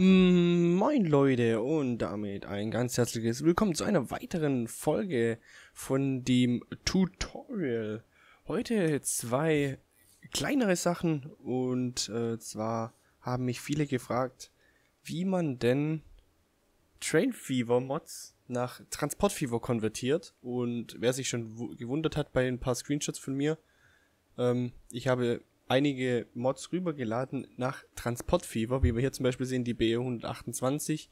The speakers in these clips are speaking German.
Moin Leute und damit ein ganz herzliches Willkommen zu einer weiteren Folge von dem Tutorial. Heute zwei kleinere Sachen und äh, zwar haben mich viele gefragt, wie man denn Train Fever Mods nach Transport Fever konvertiert und wer sich schon gewundert hat bei ein paar Screenshots von mir, ähm, ich habe einige Mods rübergeladen nach Transportfieber, wie wir hier zum Beispiel sehen, die BE128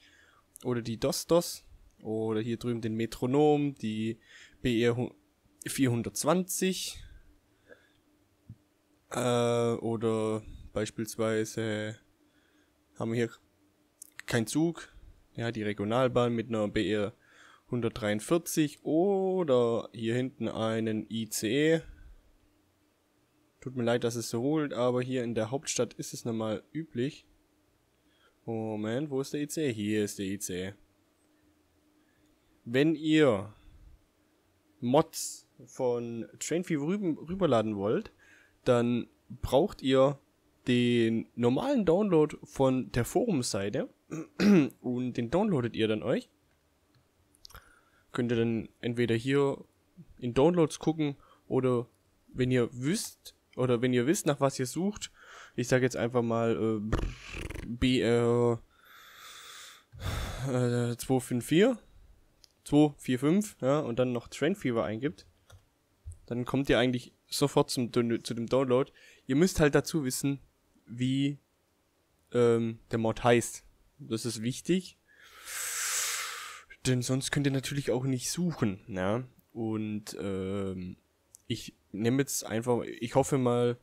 oder die DOS-DOS oder hier drüben den Metronom, die BE420 äh, oder beispielsweise haben wir hier kein Zug, ja, die Regionalbahn mit einer BR e 143 oder hier hinten einen ICE Tut mir leid, dass es so holt, aber hier in der Hauptstadt ist es normal üblich. Moment, wo ist der IC? Hier ist der IC. Wenn ihr Mods von Trainfeed rüber, rüberladen wollt, dann braucht ihr den normalen Download von der Forumseite und den downloadet ihr dann euch. Könnt ihr dann entweder hier in Downloads gucken oder wenn ihr wisst, oder wenn ihr wisst, nach was ihr sucht, ich sage jetzt einfach mal äh, BR äh, 254, äh, 245, ja, und dann noch Trend Fever eingibt, dann kommt ihr eigentlich sofort zum, zu dem Download. Ihr müsst halt dazu wissen, wie ähm, der Mod heißt. Das ist wichtig. Denn sonst könnt ihr natürlich auch nicht suchen, ja. Und ähm, ich nehme jetzt einfach, ich hoffe mal,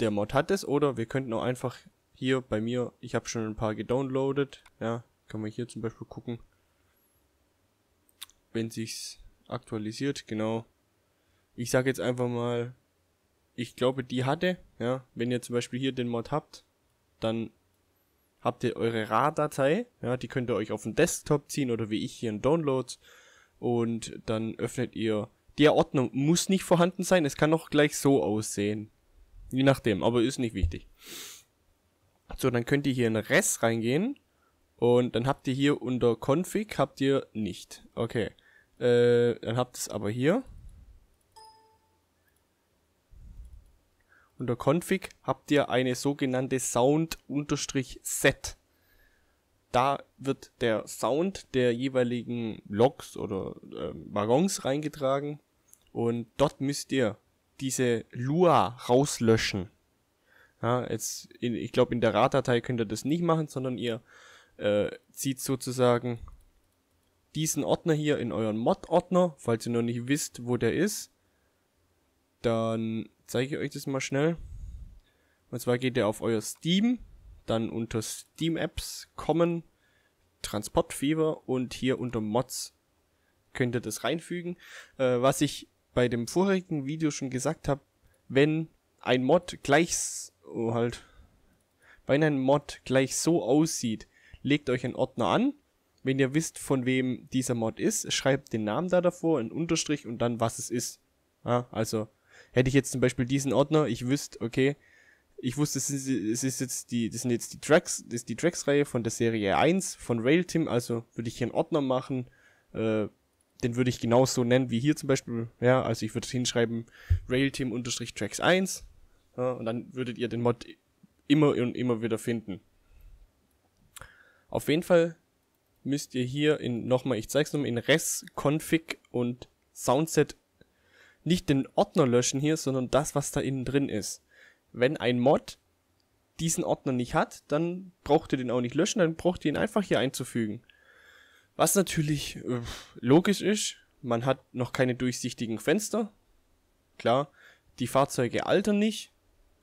der Mod hat es oder wir könnten auch einfach hier bei mir, ich habe schon ein paar gedownloadet, ja, kann man hier zum Beispiel gucken, wenn sich's aktualisiert, genau. Ich sage jetzt einfach mal, ich glaube, die hatte, ja, wenn ihr zum Beispiel hier den Mod habt, dann habt ihr eure RAR-Datei, ja, die könnt ihr euch auf den Desktop ziehen oder wie ich hier in Downloads und dann öffnet ihr die Ordnung muss nicht vorhanden sein, es kann auch gleich so aussehen. Je nachdem, aber ist nicht wichtig. So, dann könnt ihr hier in Res reingehen. Und dann habt ihr hier unter Config habt ihr nicht. Okay. Äh, dann habt ihr es aber hier. Unter Config habt ihr eine sogenannte Sound-Set da wird der Sound der jeweiligen Loks oder äh, Waggons reingetragen und dort müsst ihr diese Lua rauslöschen. Ja, jetzt, in, ich glaube, in der RAR-Datei könnt ihr das nicht machen, sondern ihr äh, zieht sozusagen diesen Ordner hier in euren Mod-Ordner, falls ihr noch nicht wisst, wo der ist. Dann zeige ich euch das mal schnell. Und zwar geht ihr auf euer Steam dann unter Steam Apps kommen, Transport Fever und hier unter Mods könnt ihr das reinfügen. Äh, was ich bei dem vorherigen Video schon gesagt habe, wenn ein Mod gleich oh halt, wenn ein Mod gleich so aussieht, legt euch einen Ordner an. Wenn ihr wisst, von wem dieser Mod ist, schreibt den Namen da davor, einen Unterstrich und dann was es ist. Ja, also hätte ich jetzt zum Beispiel diesen Ordner, ich wüsste, okay, ich wusste, es ist, ist jetzt die, das sind jetzt die Tracks, das ist die Tracks-Reihe von der Serie 1 von Rail Team, also würde ich hier einen Ordner machen, äh, den würde ich genauso nennen wie hier zum Beispiel, ja, also ich würde hinschreiben Rail Team unterstrich Tracks 1, ja, und dann würdet ihr den Mod immer und immer wieder finden. Auf jeden Fall müsst ihr hier in, nochmal, ich zeig's nochmal, in Res, Config und Soundset nicht den Ordner löschen hier, sondern das, was da innen drin ist wenn ein Mod diesen Ordner nicht hat, dann braucht ihr den auch nicht löschen, dann braucht ihr ihn einfach hier einzufügen. Was natürlich äh, logisch ist, man hat noch keine durchsichtigen Fenster. Klar, die Fahrzeuge altern nicht.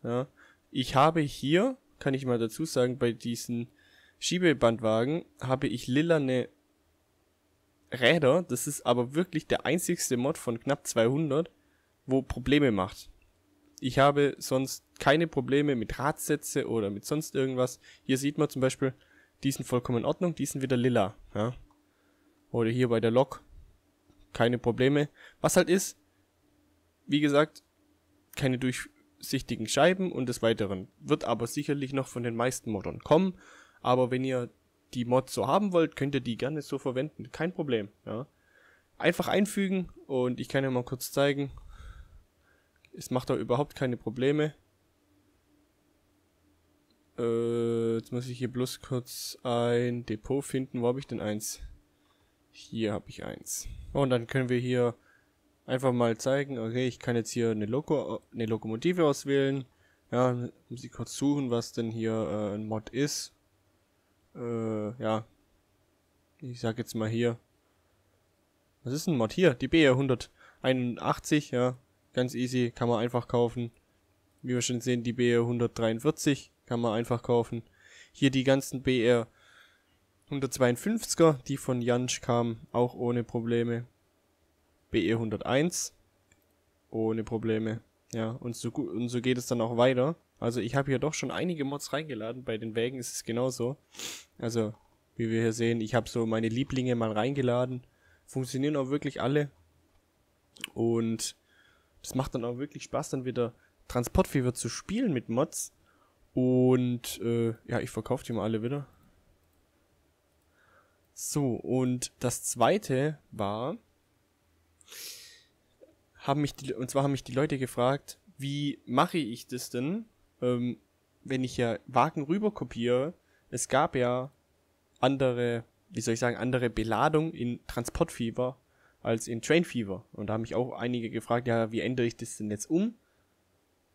Ja. Ich habe hier, kann ich mal dazu sagen, bei diesen Schiebebandwagen habe ich lilane Räder. Das ist aber wirklich der einzigste Mod von knapp 200, wo Probleme macht. Ich habe sonst keine Probleme mit Radsätze oder mit sonst irgendwas. Hier sieht man zum Beispiel, die sind vollkommen in Ordnung, die sind wieder lila. Ja? Oder hier bei der Lok, keine Probleme. Was halt ist, wie gesagt, keine durchsichtigen Scheiben und des Weiteren. Wird aber sicherlich noch von den meisten Moddern kommen. Aber wenn ihr die Mod so haben wollt, könnt ihr die gerne so verwenden. Kein Problem. Ja? Einfach einfügen und ich kann ja mal kurz zeigen, es macht da überhaupt keine Probleme. Äh, jetzt muss ich hier bloß kurz ein Depot finden. Wo habe ich denn eins? Hier habe ich eins. Oh, und dann können wir hier einfach mal zeigen, okay, ich kann jetzt hier eine, Loko eine Lokomotive auswählen. Ja, muss ich kurz suchen, was denn hier äh, ein Mod ist. Äh, ja. Ich sag jetzt mal hier. Was ist ein Mod? Hier, die BR181, ja ganz easy, kann man einfach kaufen. Wie wir schon sehen, die BR 143 kann man einfach kaufen. Hier die ganzen BR 152er, die von Jansch kamen, auch ohne Probleme. BR 101, ohne Probleme. Ja, und so, und so geht es dann auch weiter. Also ich habe hier doch schon einige Mods reingeladen, bei den Wägen ist es genauso. Also, wie wir hier sehen, ich habe so meine Lieblinge mal reingeladen. Funktionieren auch wirklich alle. Und das macht dann auch wirklich Spaß, dann wieder Transportfieber zu spielen mit Mods. Und äh, ja, ich verkaufe die mal alle wieder. So, und das zweite war, haben mich die, und zwar haben mich die Leute gefragt, wie mache ich das denn, ähm, wenn ich ja Wagen rüber kopiere? Es gab ja andere, wie soll ich sagen, andere Beladung in Transportfieber als in Train Fever. Und da haben mich auch einige gefragt, ja, wie ändere ich das denn jetzt um?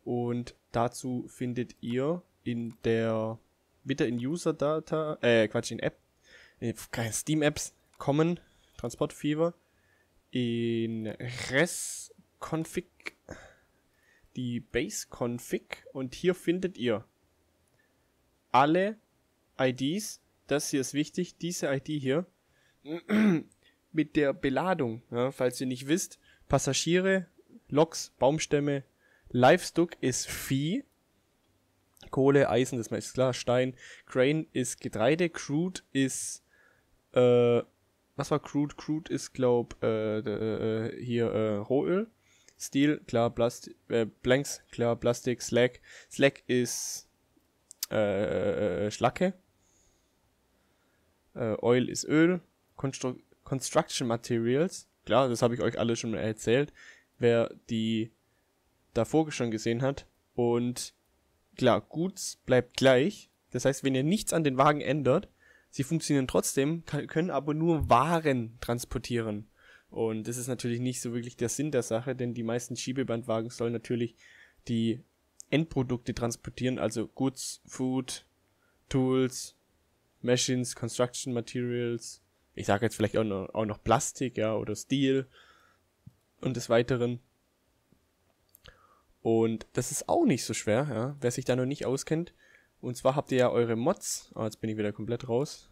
Und dazu findet ihr in der, bitte in User Data, äh, Quatsch, in App, in Steam Apps, Common, Transport Fever, in Res Config, die Base Config und hier findet ihr alle IDs, das hier ist wichtig, diese ID hier, mit der Beladung. Ja, falls ihr nicht wisst, Passagiere, Loks, Baumstämme, Livestock ist Vieh. Kohle, Eisen, das ist klar, Stein. Crane ist Getreide. Crude ist, äh, was war Crude? Crude ist, glaub, äh, äh, hier, äh, Rohöl. Steel, klar, Plast äh, Blanks, klar, Plastik, Slack. Slack ist, äh, äh, Schlacke. Äh, Oil ist Öl. Konstru Construction Materials. Klar, das habe ich euch alle schon mal erzählt, wer die davor schon gesehen hat. Und klar, Goods bleibt gleich. Das heißt, wenn ihr nichts an den Wagen ändert, sie funktionieren trotzdem, können aber nur Waren transportieren. Und das ist natürlich nicht so wirklich der Sinn der Sache, denn die meisten Schiebebandwagen sollen natürlich die Endprodukte transportieren, also Goods, Food, Tools, Machines, Construction Materials, ich sage jetzt vielleicht auch noch, auch noch Plastik, ja, oder Stil und des Weiteren. Und das ist auch nicht so schwer, ja, wer sich da noch nicht auskennt. Und zwar habt ihr ja eure Mods. Ah, oh, jetzt bin ich wieder komplett raus.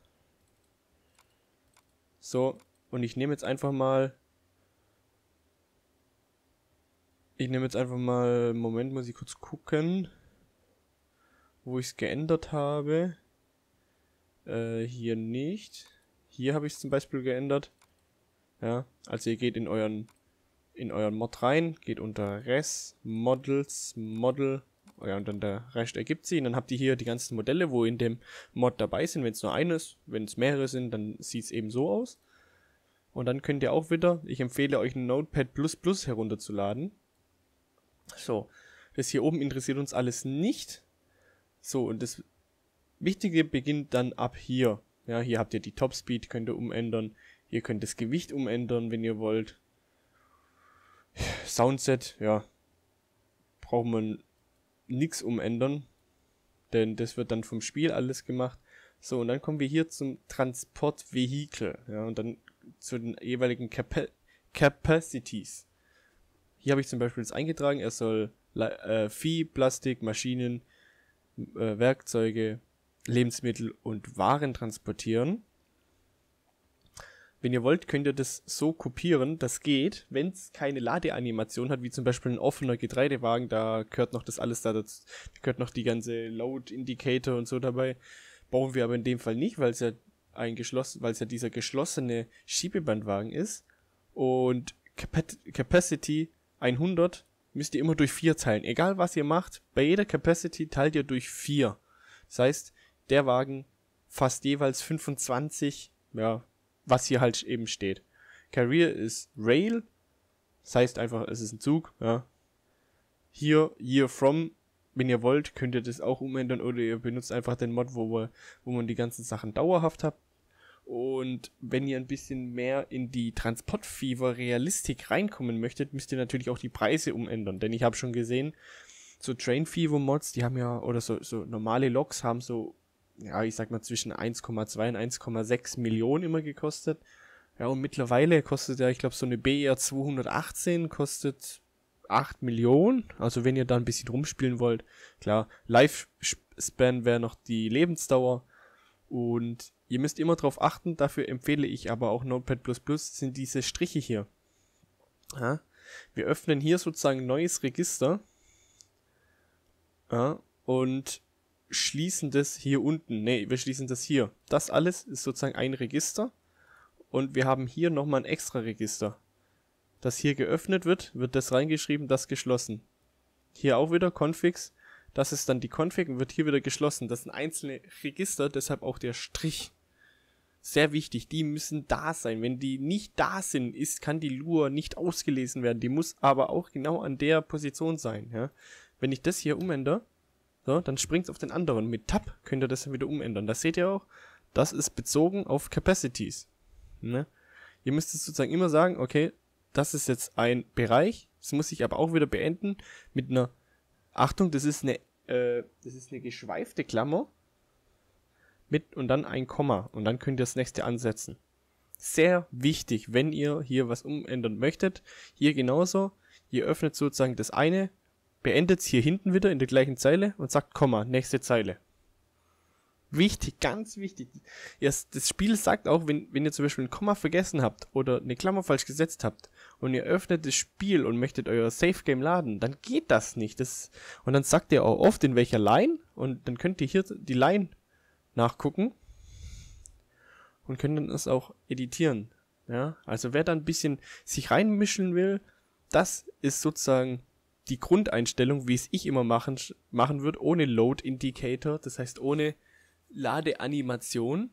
So, und ich nehme jetzt einfach mal... Ich nehme jetzt einfach mal... Moment, muss ich kurz gucken. Wo ich es geändert habe. Äh, hier nicht. Hier habe ich es zum Beispiel geändert. Ja, also ihr geht in euren in euren Mod rein, geht unter Res, Models, Model, oh ja, und dann der Rest ergibt sie. Und dann habt ihr hier die ganzen Modelle, wo in dem Mod dabei sind. Wenn es nur eines, wenn es mehrere sind, dann sieht es eben so aus. Und dann könnt ihr auch wieder, ich empfehle euch ein Notepad herunterzuladen. So, das hier oben interessiert uns alles nicht. So, und das Wichtige beginnt dann ab hier. Ja, hier habt ihr die Top Speed, könnt ihr umändern. Ihr könnt das Gewicht umändern, wenn ihr wollt. Soundset, ja. Braucht man nichts umändern. Denn das wird dann vom Spiel alles gemacht. So, und dann kommen wir hier zum Transportvehikel. Ja, und dann zu den jeweiligen Capa Capacities. Hier habe ich zum Beispiel jetzt eingetragen, er soll äh, Vieh, Plastik, Maschinen, äh, Werkzeuge, Lebensmittel und Waren transportieren. Wenn ihr wollt, könnt ihr das so kopieren, das geht, wenn es keine Ladeanimation hat, wie zum Beispiel ein offener Getreidewagen, da gehört noch das alles da dazu, da gehört noch die ganze Load Indicator und so dabei. Brauchen wir aber in dem Fall nicht, weil es ja ein geschlossen, weil es ja dieser geschlossene Schiebebandwagen ist. Und Cap Capacity 100 müsst ihr immer durch 4 teilen. Egal was ihr macht, bei jeder Capacity teilt ihr durch 4. Das heißt, der Wagen fast jeweils 25, ja, was hier halt eben steht. Career ist Rail, das heißt einfach, es ist ein Zug, ja. Hier, Year From, wenn ihr wollt, könnt ihr das auch umändern oder ihr benutzt einfach den Mod, wo, wir, wo man die ganzen Sachen dauerhaft hat. Und wenn ihr ein bisschen mehr in die Transportfever-Realistik reinkommen möchtet, müsst ihr natürlich auch die Preise umändern. Denn ich habe schon gesehen, so Train Fever Mods, die haben ja, oder so, so normale Loks haben so ja, ich sag mal, zwischen 1,2 und 1,6 Millionen immer gekostet. Ja, und mittlerweile kostet ja, ich glaube, so eine BR 218 kostet 8 Millionen. Also wenn ihr da ein bisschen rumspielen wollt, klar, Lifespan wäre noch die Lebensdauer. Und ihr müsst immer drauf achten, dafür empfehle ich aber auch Notepad++ sind diese Striche hier. Ja, wir öffnen hier sozusagen ein neues Register. Ja, und schließen das hier unten. Nee, wir schließen das hier. Das alles ist sozusagen ein Register. Und wir haben hier nochmal ein extra Register. Das hier geöffnet wird, wird das reingeschrieben, das geschlossen. Hier auch wieder Configs. Das ist dann die Config und wird hier wieder geschlossen. Das sind einzelne Register, deshalb auch der Strich. Sehr wichtig, die müssen da sein. Wenn die nicht da sind, ist, kann die Lua nicht ausgelesen werden. Die muss aber auch genau an der Position sein. Ja? Wenn ich das hier umändere, so, dann springt es auf den anderen. Mit Tab könnt ihr das dann wieder umändern. Das seht ihr auch. Das ist bezogen auf Capacities. Ne? Ihr müsst es sozusagen immer sagen, okay, das ist jetzt ein Bereich. Das muss ich aber auch wieder beenden mit einer, Achtung, das ist eine, äh, das ist eine geschweifte Klammer mit und dann ein Komma und dann könnt ihr das nächste ansetzen. Sehr wichtig, wenn ihr hier was umändern möchtet. Hier genauso. Ihr öffnet sozusagen das eine beendet es hier hinten wieder in der gleichen Zeile und sagt Komma, nächste Zeile. Wichtig, ganz wichtig. das Spiel sagt auch, wenn, wenn ihr zum Beispiel ein Komma vergessen habt oder eine Klammer falsch gesetzt habt und ihr öffnet das Spiel und möchtet euer Safe Game laden, dann geht das nicht. Das, und dann sagt ihr auch oft in welcher Line und dann könnt ihr hier die Line nachgucken und könnt dann das auch editieren. Ja, also wer da ein bisschen sich reinmischen will, das ist sozusagen die Grundeinstellung, wie es ich immer machen, machen würde, ohne Load Indicator, das heißt ohne Ladeanimation.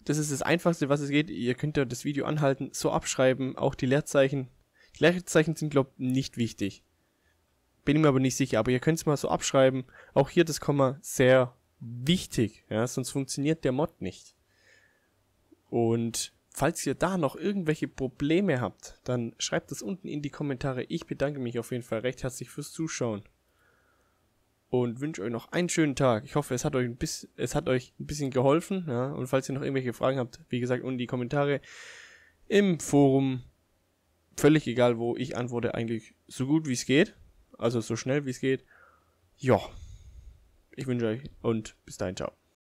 Das ist das Einfachste, was es geht. Ihr könnt ja das Video anhalten, so abschreiben, auch die Leerzeichen. Die Leerzeichen sind, glaube ich, nicht wichtig. Bin mir aber nicht sicher, aber ihr könnt es mal so abschreiben. Auch hier das Komma sehr wichtig, ja, sonst funktioniert der Mod nicht. Und Falls ihr da noch irgendwelche Probleme habt, dann schreibt es unten in die Kommentare. Ich bedanke mich auf jeden Fall recht herzlich fürs Zuschauen und wünsche euch noch einen schönen Tag. Ich hoffe, es hat euch ein bisschen, es hat euch ein bisschen geholfen. Ja? Und falls ihr noch irgendwelche Fragen habt, wie gesagt, unten in die Kommentare im Forum. Völlig egal wo, ich antworte eigentlich so gut wie es geht. Also so schnell wie es geht. Ja. Ich wünsche euch und bis dahin, ciao.